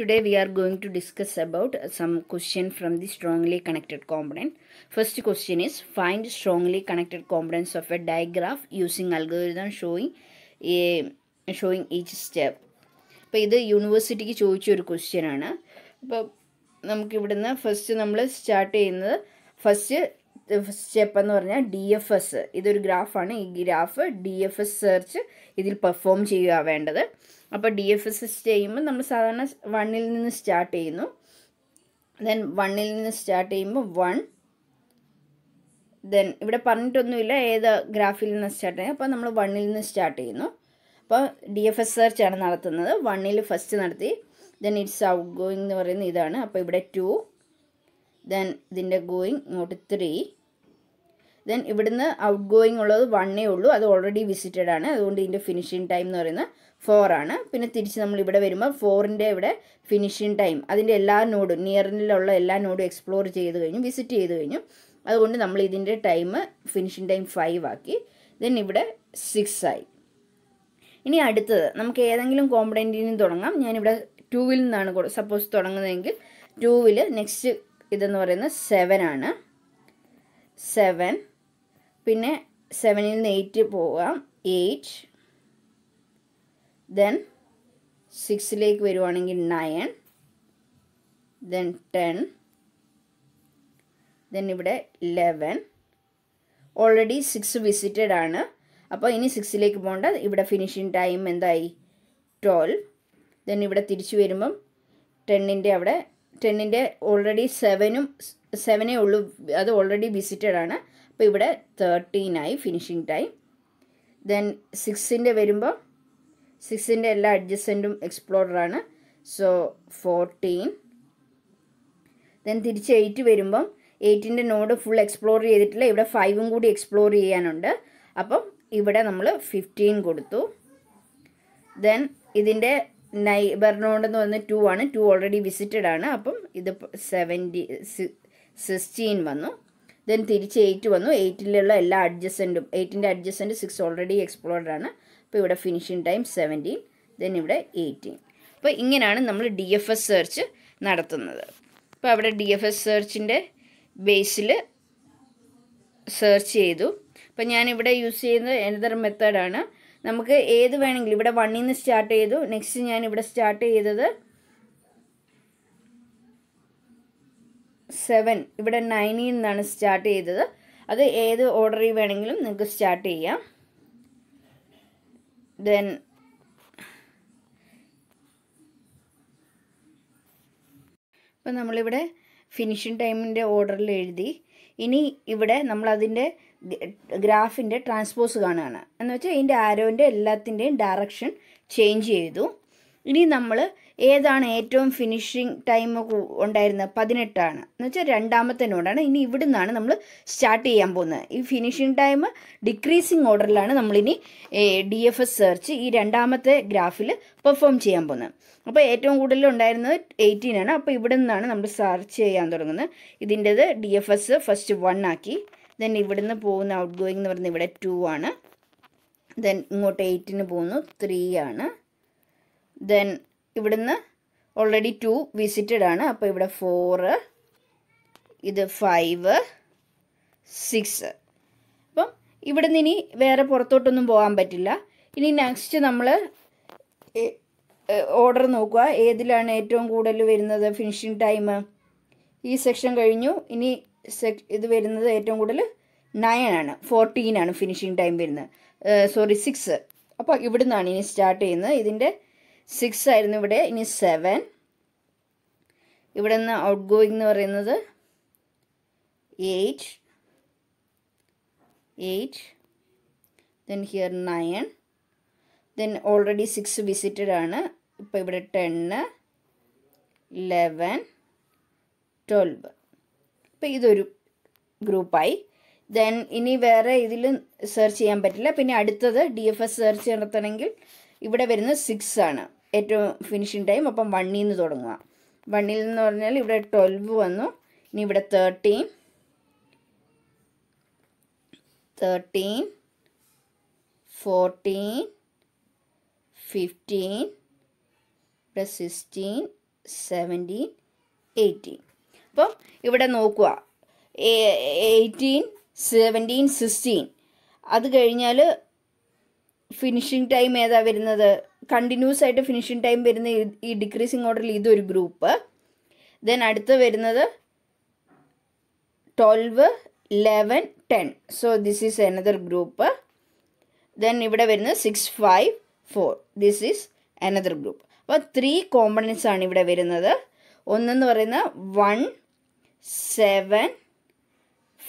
Today we are going to discuss about some question from the strongly connected component. First question is find strongly connected components of a digraph using algorithm showing a showing each step. appo idu university ഇത് choichu ചോദിച്ച question aanu appo അപ്പോൾ നമുക്കിവിടുന്ന് first nammal start ചെയ്യുന്നത് first step എന്ന് പറഞ്ഞാൽ D F S ഇതൊരു ഗ്രാഫാണ് ഈ graph D F S search ഇതിൽ പെർഫോം ചെയ്യുക വേണ്ടത് അപ്പോൾ ഡി എഫ് എസ് ചെയ്യുമ്പോൾ നമ്മൾ സാധാരണ വണ്ണിൽ നിന്ന് സ്റ്റാർട്ട് ചെയ്യുന്നു ദെൻ വണ്ണിൽ നിന്ന് സ്റ്റാർട്ട് ചെയ്യുമ്പോൾ വൺ ദെൻ ഇവിടെ പറഞ്ഞിട്ടൊന്നുമില്ല ഏത് ഗ്രാഫിൽ നിന്ന് സ്റ്റാർട്ട് ചെയ്യുന്നത് അപ്പോൾ നമ്മൾ വണ്ണിൽ നിന്ന് സ്റ്റാർട്ട് ചെയ്യുന്നു അപ്പോൾ ഡി എഫ് എസ് ആണ് നടത്തുന്നത് വണ്ണിൽ ഫസ്റ്റ് നടത്തി ദെൻ ഇറ്റ്സ് ഔട്ട് ഗോയിങ് എന്ന് പറയുന്നത് ഇതാണ് അപ്പോൾ ഇവിടെ ടു ദെൻ ഇതിൻ്റെ ഗോയിങ് ഇങ്ങോട്ട് ത്രീ ദെൻ ഇവിടുന്ന് ഔട്ട് ഗോയിങ് ഉള്ളത് വണ്ണേ ഉള്ളൂ അത് ഓൾറെഡി വിസിറ്റഡ് ആണ് അതുകൊണ്ട് ഇതിൻ്റെ ഫിനിഷിംഗ് ടൈം എന്ന് പറയുന്നത് ഫോർ ആണ് പിന്നെ തിരിച്ച് നമ്മൾ ഇവിടെ വരുമ്പോൾ ഫോറിൻ്റെ ഇവിടെ ഫിനിഷിംഗ് ടൈം അതിൻ്റെ എല്ലാ നോഡും നിയറിലുള്ള എല്ലാ നോഡും എക്സ്പ്ലോർ ചെയ്ത് കഴിഞ്ഞു വിസിറ്റ് ചെയ്ത് കഴിഞ്ഞു അതുകൊണ്ട് നമ്മൾ ഇതിൻ്റെ ടൈം ഫിനിഷിംഗ് ടൈം ഫൈവ് ആക്കി ദെൻ ഇവിടെ സിക്സ് ആയി ഇനി അടുത്തത് നമുക്ക് ഏതെങ്കിലും കോമ്പണൻറ്റിൽ നിന്ന് തുടങ്ങാം ഞാനിവിടെ ടൂവിൽ നിന്നാണ് സപ്പോസ് തുടങ്ങുന്നതെങ്കിൽ ടൂവിൽ നെക്സ്റ്റ് ഇതെന്ന് പറയുന്നത് സെവൻ ആണ് സെവൻ പിന്നെ സെവനിൽ നിന്ന് എയ്റ്റ് പോവാം എയ്റ്റ് ദെൻ സിക്സിലേക്ക് വരുവാണെങ്കിൽ നയൻ ദെൻ ടെൻ ദെൻ ഇവിടെ ലെവൻ ഓൾറെഡി സിക്സ് വിസിറ്റഡ് ആണ് അപ്പോൾ ഇനി സിക്സിലേക്ക് പോകേണ്ട ഇവിടെ ഫിനിഷിങ് ടൈം എന്തായി ട്വൽവ് ദെൻ ഇവിടെ തിരിച്ചു വരുമ്പം ടെന്നിൻ്റെ അവിടെ ടെന്നിൻ്റെ ഓൾറെഡി സെവനും സെവനേ ഉള്ളൂ അത് ഓൾറെഡി വിസിറ്റഡ് ആണ് അപ്പോൾ ഇവിടെ തേർട്ടീനായി ഫിനിഷിംഗ് ടൈം ദെൻ സിക്സിൻ്റെ വരുമ്പോൾ സിക്സിൻ്റെ എല്ലാ അഡ്ജസ്റ്റൻറ്റും എക്സ്പ്ലോറാണ് സോ ഫോർട്ടീൻ ദെൻ തിരിച്ച് എയ്റ്റ് വരുമ്പം എയ്റ്റിൻ്റെ നോഡ് ഫുൾ എക്സ്പ്ലോർ ചെയ്തിട്ടില്ല ഇവിടെ ഫൈവും കൂടി എക്സ്പ്ലോർ ചെയ്യാനുണ്ട് അപ്പം ഇവിടെ നമ്മൾ ഫിഫ്റ്റീൻ കൊടുത്തു ദെൻ ഇതിൻ്റെ നൈബർ നോഡ് എന്ന് പറഞ്ഞാൽ ടു ആണ് ടു ഓൾറെഡി വിസിറ്റഡ് ആണ് അപ്പം ഇത് സെവൻറ്റി സിക്സ്റ്റീൻ വന്നു ദെൻ തിരിച്ച് എയ്റ്റ് വന്നു എയ്റ്റിലുള്ള എല്ലാ അഡ്ജസ്റ്റൻറ്റും എയ്റ്റിൻ്റെ അഡ്ജസ്റ്റൻറ്റ് സിക്സ് ഓൾറെഡി എക്സ്പ്ലോർഡ് ആണ് അപ്പോൾ ഇവിടെ ഫിനിഷിംഗ് ടൈം സെവൻറ്റീൻ ദെൻ ഇവിടെ എയ്റ്റീൻ അപ്പോൾ ഇങ്ങനെയാണ് നമ്മൾ ഡി എഫ് എസ് സെർച്ച് നടത്തുന്നത് അപ്പോൾ അവിടെ ഡി എഫ് എസ് സെർച്ചിൻ്റെ ബേസിൽ സെർച്ച് ചെയ്തു അപ്പോൾ ഞാനിവിടെ യൂസ് ചെയ്യുന്ന എനദർ മെത്തേഡാണ് നമുക്ക് ഏത് വേണമെങ്കിലും ഇവിടെ വണ്ണിൽ നിന്ന് സ്റ്റാർട്ട് ചെയ്തു നെക്സ്റ്റ് ഞാൻ ഇവിടെ സ്റ്റാർട്ട് ചെയ്തത് സെവൻ ഇവിടെ നയനിൽ നിന്നാണ് സ്റ്റാർട്ട് ചെയ്തത് അത് ഏത് ഓർഡറിൽ വേണമെങ്കിലും നിങ്ങൾക്ക് സ്റ്റാർട്ട് ചെയ്യാം ദെൻ ഇപ്പം നമ്മളിവിടെ ഫിനിഷിങ് ടൈമിൻ്റെ ഓർഡറിൽ എഴുതി ഇനി ഇവിടെ നമ്മളതിൻ്റെ ഗ്രാഫിൻ്റെ ട്രാൻസ്പോസ് കാണുകയാണ് എന്ന് വെച്ചാൽ ഇതിൻ്റെ ആരോൻ്റെ എല്ലാത്തിൻ്റെയും ഡയറക്ഷൻ ചേഞ്ച് ചെയ്തു ഇനി നമ്മൾ ഏതാണ് ഏറ്റവും ഫിനിഷിങ് ടൈം ഉണ്ടായിരുന്നത് പതിനെട്ടാണ് എന്ന് വെച്ചാൽ രണ്ടാമത്തെ നോഡാണ് ഇനി ഇവിടെ നിന്നാണ് നമ്മൾ സ്റ്റാർട്ട് ചെയ്യാൻ പോകുന്നത് ഈ ഫിനിഷിങ് ടൈം ഡിക്രീസിങ് ഓർഡറിലാണ് നമ്മളിനി ഡി എഫ് എസ് സെർച്ച് ഈ രണ്ടാമത്തെ ഗ്രാഫിൽ പെർഫോം ചെയ്യാൻ പോകുന്നത് അപ്പോൾ ഏറ്റവും കൂടുതൽ ഉണ്ടായിരുന്നത് എയ്റ്റീൻ ആണ് അപ്പോൾ ഇവിടെ നിന്നാണ് നമ്മൾ സെർച്ച് ചെയ്യാൻ തുടങ്ങുന്നത് ഇതിൻ്റെത് D F S first one ആക്കി ദെൻ നിന്ന് പോകുന്ന ഔട്ട് ഗോയിങ് എന്ന് പറയുന്നത് ഇവിടെ ടു ആണ് ദെൻ ഇങ്ങോട്ട് എയ്റ്റിന് പോകുന്നു ത്രീ ആണ് ദെൻ ഇവിടുന്ന് ഓൾറെഡി ടു വിസിറ്റഡ് ആണ് അപ്പോൾ ഇവിടെ ഫോറ് ഇത് ഫൈവ് സിക്സ് അപ്പം ഇവിടുന്ന് ഇനി വേറെ പുറത്തോട്ടൊന്നും പോകാൻ പറ്റില്ല ഇനി നെക്സ്റ്റ് നമ്മൾ ഓർഡർ നോക്കുക ഏതിലാണ് ഏറ്റവും കൂടുതൽ വരുന്നത് ഫിനിഷിംഗ് ടൈം ഈ സെക്ഷൻ കഴിഞ്ഞു ഇനി ഇത് വരുന്നത് ഏറ്റവും കൂടുതൽ നയൻ ആണ് ഫോർട്ടീൻ ആണ് ഫിനിഷിംഗ് ടൈം വരുന്നത് സോറി സിക്സ് അപ്പോൾ ഇവിടുന്നാണ് ഇനി സ്റ്റാർട്ട് ചെയ്യുന്നത് ഇതിൻ്റെ സിക്സ് ആയിരുന്നു ഇവിടെ ഇനി സെവൻ ഇവിടെ നിന്ന് ഔട്ട് ഗോയിങ് എന്ന് പറയുന്നത് eight eight then here nine then already six visited ആണ് ഇപ്പോൾ ഇവിടെ ടെണ്ണ് ലെവൻ ട്വൽവ് ഇപ്പം ഇതൊരു ഗ്രൂപ്പായി ദെൻ ഇനി വേറെ ഇതിലും സെർച്ച് ചെയ്യാൻ പറ്റില്ല പിന്നെ അടുത്തത് ഡി എഫ് എസ് സെർച്ച് നടത്തണമെങ്കിൽ ഇവിടെ വരുന്നത് സിക്സ് ആണ് ഏറ്റവും ഫിനിഷിങ് ടൈം അപ്പം വണ്ണിൽ നിന്ന് തുടങ്ങുക വണ്ണിൽ നിന്ന് പറഞ്ഞാൽ ഇവിടെ ട്വൽവ് വന്നു ഇനി ഇവിടെ തേർട്ടീൻ തേർട്ടീൻ ഫോർട്ടീൻ ഫിഫ്റ്റീൻ ഇവിടെ സിക്സ്റ്റീൻ സെവൻറ്റീൻ എയ്റ്റീൻ അപ്പം ഇവിടെ നോക്കുക എയ്റ്റീൻ സെവൻറ്റീൻ സിക്സ്റ്റീൻ അത് കഴിഞ്ഞാൽ ഫിനിഷിംഗ് ടൈം ഏതാ വരുന്നത് കണ്ടിന്യൂസ് ആയിട്ട് ഫിനിഷിംഗ് ടൈം വരുന്ന ഈ ഡിക്രീസിങ് ഓർഡറിൽ ഇതൊരു ഗ്രൂപ്പ് ദെൻ അടുത്ത് വരുന്നത് twelve eleven ten so this is another group then ഇവിടെ വരുന്നത് six five four this is another group അപ്പോൾ ത്രീ കോമ്പണൻസ് ആണ് ഇവിടെ വരുന്നത് ഒന്നെന്ന് പറയുന്ന വൺ സെവൻ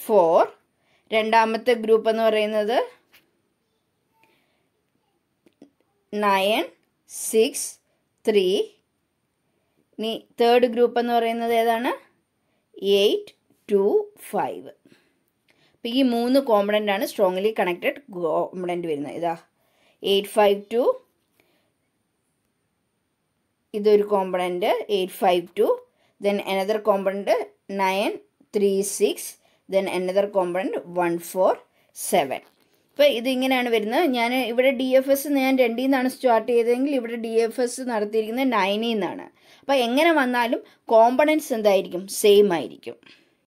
ഫോർ രണ്ടാമത്തെ ഗ്രൂപ്പ് എന്ന് പറയുന്നത് നയൻ സിക്സ് ത്രീ ഇനി തേർഡ് ഗ്രൂപ്പ് എന്ന് പറയുന്നത് ഏതാണ് എയ്റ്റ് ടു ഫൈവ് അപ്പോൾ ഈ മൂന്ന് ആണ് സ്ട്രോങ്ലി കണക്റ്റഡ് കോമ്പണൻ്റ് വരുന്നത് ഇതാ എയ്റ്റ് ഫൈവ് ടു ഇതൊരു component eight five two then another component nine three six then another component one four seven അപ്പോൾ ഇതിങ്ങനെയാണ് വരുന്നത് ഞാൻ ഇവിടെ ഡി എഫ് എസ് ഞാൻ രണ്ടിൽ നിന്നാണ് സ്റ്റാർട്ട് ചെയ്തതെങ്കിൽ ഇവിടെ ഡി എഫ് എസ് നടത്തിയിരിക്കുന്നത് നയനിൽ നിന്നാണ് അപ്പോൾ എങ്ങനെ വന്നാലും കോമ്പണൻസ് എന്തായിരിക്കും സെയിം ആയിരിക്കും